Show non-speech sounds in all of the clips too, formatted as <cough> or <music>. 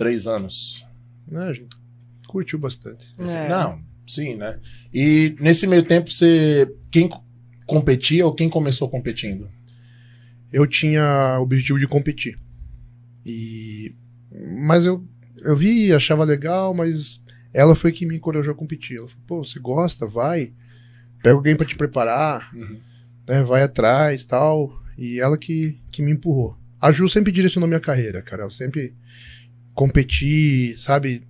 três anos. Né, curtiu bastante. É. Não, sim, né? E nesse meio tempo, você. Quem competia ou quem começou competindo? Eu tinha o objetivo de competir. E. Mas eu, eu vi, achava legal, mas ela foi que me encorajou a competir. Ela falou, pô, você gosta, vai. Pega alguém para te preparar, uhum. né? Vai atrás tal. E ela que, que me empurrou. A Ju sempre direcionou minha carreira, cara. Eu sempre competir, sabe?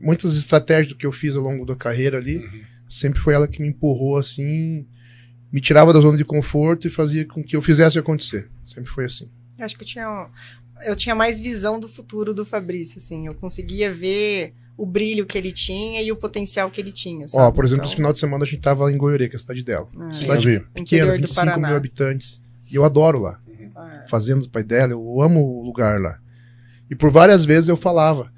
Muitas estratégias do que eu fiz ao longo da carreira ali, uhum. sempre foi ela que me empurrou assim, me tirava da zona de conforto e fazia com que eu fizesse acontecer. Sempre foi assim. acho que eu tinha, eu tinha mais visão do futuro do Fabrício, assim. Eu conseguia ver o brilho que ele tinha e o potencial que ele tinha. Sabe? Ó, por exemplo, então... esse final de semana a gente tava em Goiorê, que é a cidade dela. Ah, cidade é. pequena, 25 mil habitantes. E eu adoro lá. Uhum. Fazendo o pai dela, eu amo o lugar lá. E por várias vezes eu falava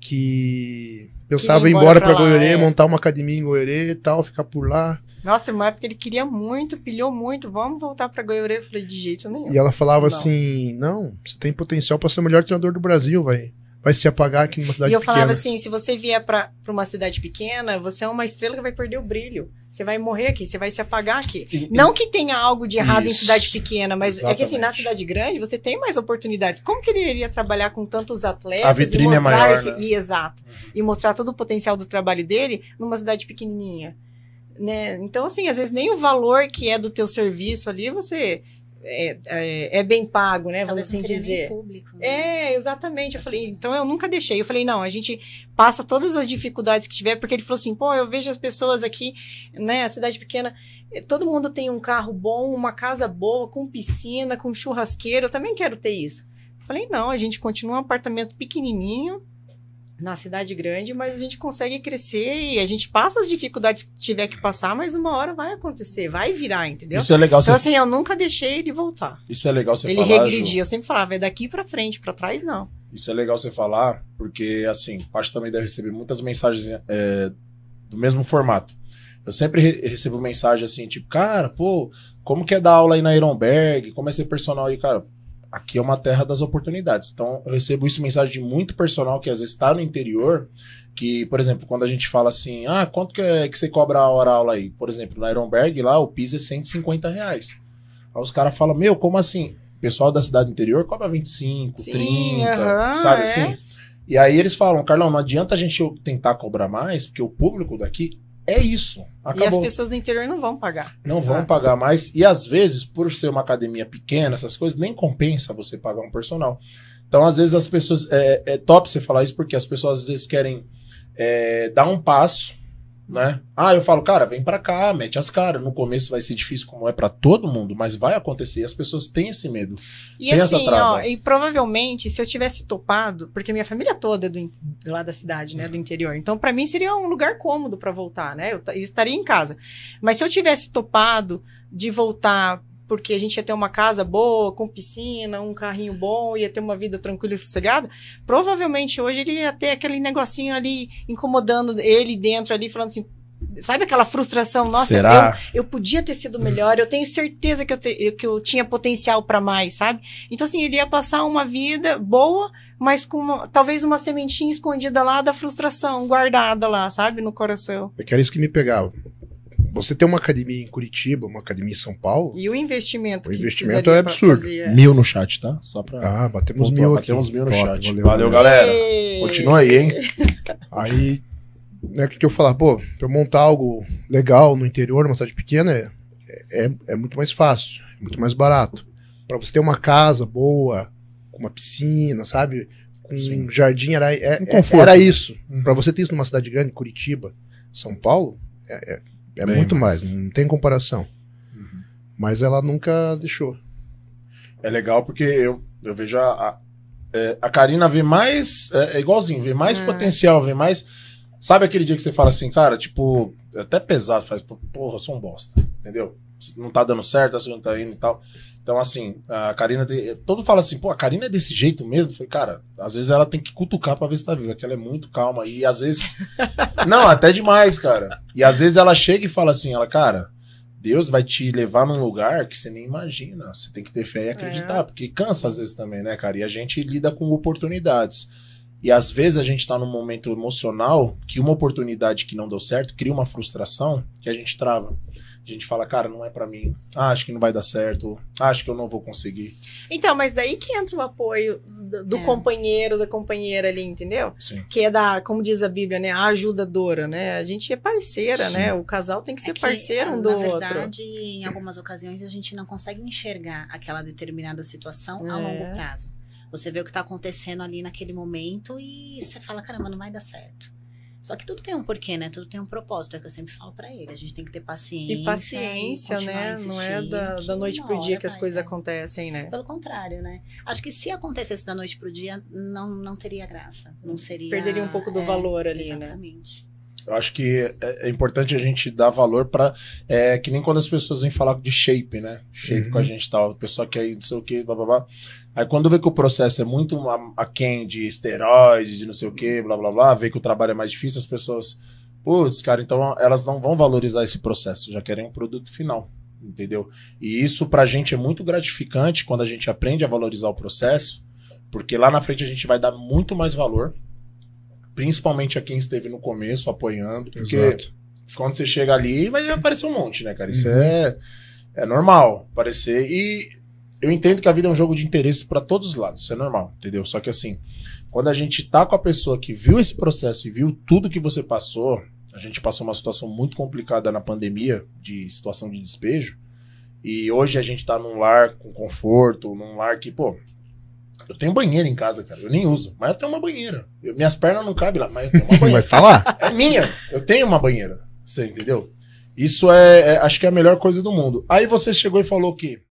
que pensava ir embora para Goiorê, é. montar uma academia em Goiorê e tal, ficar por lá. Nossa, uma época ele queria muito, pilhou muito, vamos voltar para Goiorê. Eu falei, de jeito nenhum. E ela falava não. assim: não, você tem potencial para ser o melhor treinador do Brasil, vai vai se apagar aqui numa cidade pequena. E eu pequena. falava assim, se você vier para uma cidade pequena, você é uma estrela que vai perder o brilho. Você vai morrer aqui, você vai se apagar aqui. E, não que tenha algo de errado isso, em cidade pequena, mas exatamente. é que assim, na cidade grande você tem mais oportunidades. Como que ele iria trabalhar com tantos atletas? A vitrine é maior. Esse... Né? E, exato. Uhum. E mostrar todo o potencial do trabalho dele numa cidade pequenininha. Né? Então, assim, às vezes nem o valor que é do teu serviço ali, você é, é, é, bem pago, né? Vamos assim dizer. Público, né? É, exatamente. Eu falei, então eu nunca deixei. Eu falei, não, a gente passa todas as dificuldades que tiver, porque ele falou assim, pô, eu vejo as pessoas aqui, né? A cidade pequena, eh, todo mundo tem um carro bom, uma casa boa, com piscina, com churrasqueiro. Eu também quero ter isso. Eu falei, não, a gente continua um apartamento pequenininho na cidade grande, mas a gente consegue crescer e a gente passa as dificuldades que tiver que passar, mas uma hora vai acontecer, vai virar, entendeu? Isso é legal. Então, você... assim, eu nunca deixei ele voltar. Isso é legal você ele falar. Ele regredia, Ju... eu sempre falava, é daqui para frente, para trás não. Isso é legal você falar, porque, assim, Pacho também deve receber muitas mensagens é, do mesmo formato. Eu sempre re recebo mensagem assim, tipo, cara, pô, como que é dar aula aí na Ironberg? Como é ser personal aí, cara? aqui é uma terra das oportunidades. Então, eu recebo isso mensagem de muito personal que às vezes está no interior, que, por exemplo, quando a gente fala assim, ah, quanto que, é que você cobra a hora aula aí? Por exemplo, na Ironberg, lá o piso é 150 reais. Aí os caras falam, meu, como assim? O pessoal da cidade interior cobra 25, Sim, 30, uhum, sabe é? assim? E aí eles falam, Carlão, não adianta a gente tentar cobrar mais, porque o público daqui é isso. Acabou. E as pessoas do interior não vão pagar. Não vão ah. pagar mais. E às vezes, por ser uma academia pequena, essas coisas, nem compensa você pagar um personal. Então, às vezes, as pessoas. É, é top você falar isso, porque as pessoas às vezes querem é, dar um passo né? Ah, eu falo, cara, vem para cá, mete as caras. No começo vai ser difícil, como é para todo mundo, mas vai acontecer. E as pessoas têm esse medo. E tem assim, ó, e provavelmente, se eu tivesse topado, porque minha família toda é do, do lá da cidade, né, do interior. Então, para mim seria um lugar cômodo para voltar, né? Eu, eu estaria em casa. Mas se eu tivesse topado de voltar porque a gente ia ter uma casa boa, com piscina, um carrinho bom, ia ter uma vida tranquila e sossegada, provavelmente hoje ele ia ter aquele negocinho ali incomodando ele dentro ali, falando assim. Sabe aquela frustração? Nossa, Será? Eu, eu podia ter sido melhor, eu tenho certeza que eu, te, que eu tinha potencial para mais, sabe? Então, assim, ele ia passar uma vida boa, mas com uma, talvez uma sementinha escondida lá da frustração, guardada lá, sabe? No coração. É que era isso que me pegava você tem uma academia em Curitiba, uma academia em São Paulo. E o investimento. O investimento é absurdo. Fazer... É- mil no chat, tá? Só pra. Ah, batemos uns mil aqui. Batemos mil no Top, chat. Valeu, valeu galera. Eee. Continua aí, hein? <laughs> aí, né, que, que eu falar, pô, pra montar algo legal no interior, numa cidade pequena, é, é, é muito mais fácil, é muito mais barato. Pra você ter uma casa boa, com uma piscina, sabe? Com Sim. um jardim, era, é, um é, era né? isso. Uhum. Pra você ter isso numa cidade grande, Curitiba, São Paulo, é, é é Bem muito mais. mais. não tem comparação. Uhum. Mas ela nunca deixou. É legal porque eu, eu vejo a, a, é, a Karina ver mais. É, é igualzinho, ver mais ah. potencial, ver mais. Sabe aquele dia que você fala assim, cara, tipo, é até pesado, faz, porra, eu sou um bosta, entendeu? Não tá dando certo, a segunda tá indo e tal. Então, assim, a Karina. Tem, todo fala assim, pô, a Karina é desse jeito mesmo? Eu falei, cara, às vezes ela tem que cutucar pra ver se tá viva, que ela é muito calma. E às vezes. <laughs> não, até demais, cara. E às vezes ela chega e fala assim, ela, cara, Deus vai te levar num lugar que você nem imagina. Você tem que ter fé e acreditar, é. porque cansa às vezes também, né, cara? E a gente lida com oportunidades. E às vezes a gente tá num momento emocional que uma oportunidade que não deu certo cria uma frustração que a gente trava a gente fala, cara, não é para mim, ah, acho que não vai dar certo, ah, acho que eu não vou conseguir. Então, mas daí que entra o apoio do, é. companheiro, da companheira ali, entendeu? Sim. Que é da, como diz a Bíblia, né, a ajudadora, né? A gente é parceira, né? Sim. né? O casal tem que é ser que, parceiro um do outro. Na verdade, outro. em algumas ocasiões a gente não consegue enxergar aquela determinada situação é. a longo é. prazo. Você vê o que está acontecendo ali naquele momento e você fala, caramba, não vai dar certo. Só que tudo tem um porquê, né? Tudo tem um propósito, é que eu sempre falo para ele. A gente tem que ter paciência. E paciência, e né? Não é da, da noite pro dia que as coisas acontecem, né? Pelo contrário, né? Acho que se acontecesse da noite pro dia, não, não teria graça. Não seria. Perderia um pouco do é, valor ali, exatamente. né? Exatamente. Eu acho que é, é importante a gente dar valor para é, que nem quando as pessoas vêm falar de shape, né? Shape uhum. com a uhum. gente tal, o pessoal quer não sei o que, blá blá blá. Aí quando vê que o processo é muito aquém de esteroides, de não sei o que, blá blá blá, vê que o trabalho é mais difícil, as pessoas, putz, cara, então elas não vão valorizar esse processo, já querem um produto final, entendeu? E isso pra gente é muito gratificante quando a gente aprende a valorizar o processo, porque lá na frente a gente vai dar muito mais valor principalmente a quem esteve no começo apoiando, porque Exato. quando você chega ali vai aparecer um monte, né, cara? Isso uhum. é, é normal aparecer. E eu entendo que a vida é um jogo de interesse para todos os lados, isso é normal, entendeu? Só que assim, quando a gente tá com a pessoa que viu esse processo e viu tudo que você passou, a gente passou uma situação muito complicada na pandemia, de situação de despejo, e hoje a gente tá num lar com conforto, num lar que, pô, eu tenho banheiro em casa, cara. Eu nem uso. Mas eu tenho uma banheira. Eu, minhas pernas não cabem lá, mas eu tenho uma <laughs> banheira. mas tá lá. É minha. Eu tenho uma banheira. Você entendeu? Isso é, é, acho que é a melhor coisa do mundo. Aí você chegou e falou que